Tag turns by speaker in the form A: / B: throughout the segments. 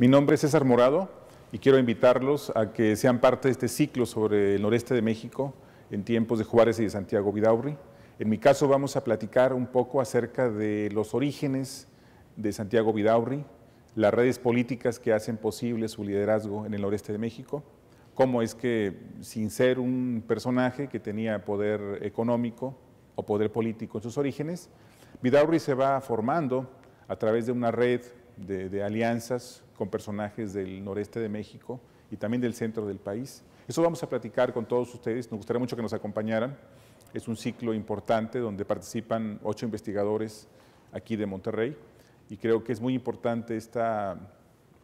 A: Mi nombre es César Morado y quiero invitarlos a que sean parte de este ciclo sobre el noreste de México en tiempos de Juárez y de Santiago Vidaurri. En mi caso vamos a platicar un poco acerca de los orígenes de Santiago Vidaurri, las redes políticas que hacen posible su liderazgo en el noreste de México, cómo es que sin ser un personaje que tenía poder económico o poder político en sus orígenes, Vidaurri se va formando a través de una red de, alianzas con personajes del noreste de México y también del centro del país. Eso vamos a platicar con todos ustedes, nos gustaría mucho que nos acompañaran. Es un ciclo importante donde participan ocho investigadores aquí de Monterrey y creo que es muy importante esta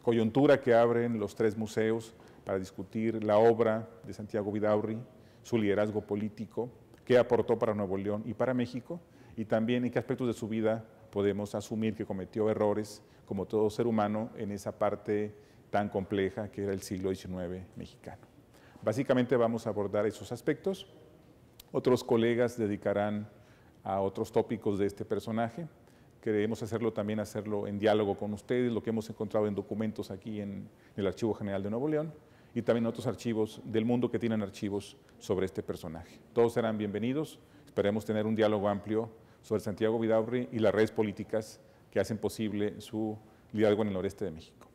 A: coyuntura que abren los tres museos para discutir la obra de Santiago Vidaurri, su liderazgo político, qué aportó para Nuevo León y para México, y también en qué aspectos de su vida podemos asumir que cometió errores como todo ser humano en esa parte tan compleja que era el siglo XIX mexicano. Básicamente vamos a abordar esos aspectos. Otros colegas dedicarán a otros tópicos de este personaje. Queremos hacerlo también, hacerlo en diálogo con ustedes, lo que hemos encontrado en documentos aquí en el Archivo General de Nuevo León y también otros archivos del mundo que tienen archivos sobre este personaje. Todos serán bienvenidos, esperemos tener un diálogo amplio sobre Santiago Vidaurri y las redes políticas que hacen posible su liderazgo en el noreste de México.